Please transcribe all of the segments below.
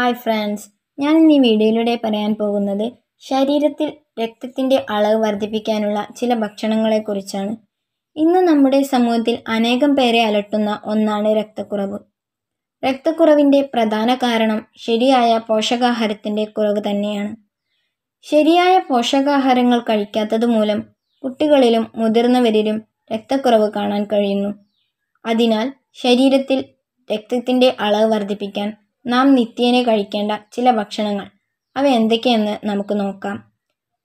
hi friends ഞാൻ ഇന്ന് ഈ വീഡിയോയിലൂടെ പറയാൻ പോകുന്നത് ശരീരത്തിൽ രക്തത്തിൻ്റെ അളവ് വർദ്ധിപ്പിക്കാനുള്ള ചില ഭക്ഷണങ്ങളെക്കുറിച്ചാണ് ഇന്ന് നമ്മുടെ സമൂഹത്തിൽ അനേകം പേരെ അലട്ടുന്ന ഒന്നാണ് രക്തക്കുറവ് രക്തക്കുറവിൻ്റെ പ്രധാന കാരണം ശരിയായ പോഷകാഹാരത്തിൻ്റെ കുറവ് തന്നെയാണ് ശരിയായ പോഷകാഹാരങ്ങൾ കഴിക്കാത്തത് മൂലം കുട്ടികളിലും മുതിർന്നവരിലും രക്തക്കുറവ് കാണാൻ കഴിയുന്നു അതിനാൽ ശരീരത്തിൽ രക്തത്തിൻ്റെ അളവ് വർദ്ധിപ്പിക്കാൻ നാം നിത്യേനെ കഴിക്കേണ്ട ചില ഭക്ഷണങ്ങൾ അവ എന്തൊക്കെയെന്ന് നമുക്ക് നോക്കാം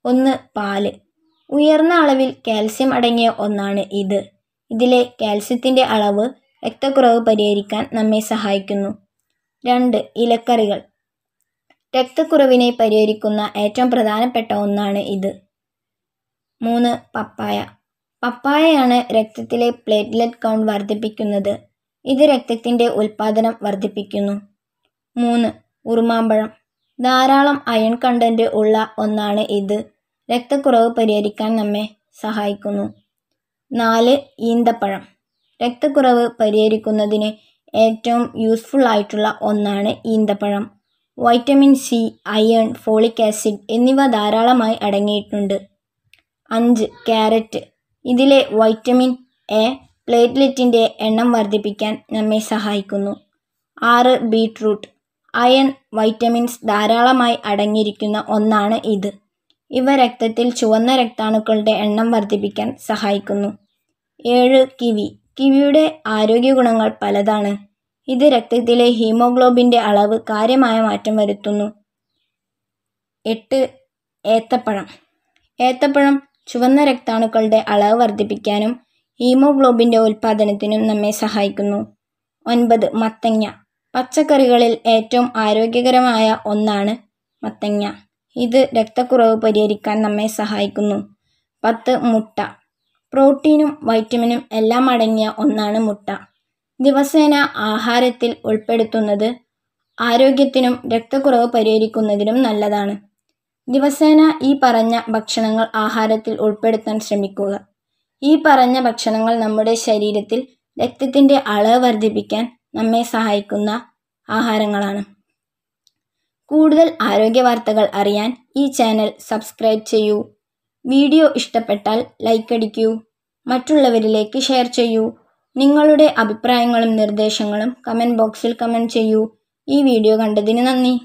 ഒന്ന് പാല് ഉയർന്ന അളവിൽ കാൽസ്യം അടങ്ങിയ ഒന്നാണ് ഇത് ഇതിലെ കാൽസ്യത്തിൻ്റെ അളവ് രക്തക്കുറവ് പരിഹരിക്കാൻ നമ്മെ സഹായിക്കുന്നു രണ്ട് ഇലക്കറികൾ രക്തക്കുറവിനെ പരിഹരിക്കുന്ന ഏറ്റവും പ്രധാനപ്പെട്ട ഒന്നാണ് ഇത് മൂന്ന് പപ്പായ പപ്പായയാണ് രക്തത്തിലെ പ്ലേറ്റ്ലെറ്റ് കൗണ്ട് വർദ്ധിപ്പിക്കുന്നത് ഇത് രക്തത്തിൻ്റെ ഉൽപ്പാദനം വർദ്ധിപ്പിക്കുന്നു മൂന്ന് ഉറുമാമ്പഴം ധാരാളം അയൺ കണ്ടന്റ് ഉള്ള ഒന്നാണ് ഇത് രക്തക്കുറവ് പരിഹരിക്കാൻ നമ്മെ സഹായിക്കുന്നു നാല് ഈന്തപ്പഴം രക്തക്കുറവ് പരിഹരിക്കുന്നതിന് ഏറ്റവും യൂസ്ഫുൾ ആയിട്ടുള്ള ഒന്നാണ് ഈന്തപ്പഴം vitamin C iron folic acid എന്നിവ ധാരാളമായി അടങ്ങിയിട്ടുണ്ട് അഞ്ച് ക്യാരറ്റ് ഇതിലെ വൈറ്റമിൻ എ പ്ലേറ്റ്ലെറ്റിൻ്റെ എണ്ണം വർദ്ധിപ്പിക്കാൻ നമ്മെ സഹായിക്കുന്നു ആറ് ബീട്രൂട്ട് അയൺ വൈറ്റമിൻസ് ധാരാളമായി അടങ്ങിയിരിക്കുന്ന ഒന്നാണ് ഇത് ഇവ രക്തത്തിൽ ചുവന്ന രക്താണുക്കളുടെ എണ്ണം വർദ്ധിപ്പിക്കാൻ സഹായിക്കുന്നു ഏഴ് കിവി കിവിയുടെ ആരോഗ്യ ഗുണങ്ങൾ പലതാണ് ഇത് രക്തത്തിലെ ഹീമോഗ്ലോബിൻ്റെ അളവ് കാര്യമായ മാറ്റം വരുത്തുന്നു എട്ട് ഏത്തപ്പഴം ഏത്തപ്പഴം ചുവന്ന രക്താണുക്കളുടെ അളവ് വർദ്ധിപ്പിക്കാനും ഹീമോഗ്ലോബിൻ്റെ ഉൽപ്പാദനത്തിനും നമ്മെ സഹായിക്കുന്നു ഒൻപത് മത്തങ്ങ പച്ചക്കറികളിൽ ഏറ്റവും ആരോഗ്യകരമായ ഒന്നാണ് മത്തങ്ങ ഇത് രക്തക്കുറവ് പരിഹരിക്കാൻ നമ്മെ സഹായിക്കുന്നു പത്ത് മുട്ട പ്രോട്ടീനും വൈറ്റമിനും എല്ലാം അടങ്ങിയ ഒന്നാണ് മുട്ട ദിവസേന ആഹാരത്തിൽ ഉൾപ്പെടുത്തുന്നത് ആരോഗ്യത്തിനും രക്തക്കുറവ് പരിഹരിക്കുന്നതിനും നല്ലതാണ് ദിവസേന ഈ പറഞ്ഞ ഭക്ഷണങ്ങൾ ആഹാരത്തിൽ ഉൾപ്പെടുത്താൻ ശ്രമിക്കുക ഈ പറഞ്ഞ ഭക്ഷണങ്ങൾ നമ്മുടെ ശരീരത്തിൽ രക്തത്തിൻ്റെ അളവ് വർദ്ധിപ്പിക്കാൻ നമ്മെ സഹായിക്കുന്ന ആഹാരങ്ങളാണ് കൂടുതൽ ആരോഗ്യ വാർത്തകൾ അറിയാൻ ഈ ചാനൽ സബ്സ്ക്രൈബ് ചെയ്യൂ വീഡിയോ ഇഷ്ടപ്പെട്ടാൽ ലൈക്ക് അടിക്കൂ മറ്റുള്ളവരിലേക്ക് ഷെയർ ചെയ്യൂ നിങ്ങളുടെ അഭിപ്രായങ്ങളും നിർദ്ദേശങ്ങളും കമൻറ്റ് ബോക്സിൽ കമൻറ്റ് ചെയ്യൂ ഈ വീഡിയോ കണ്ടതിന് നന്ദി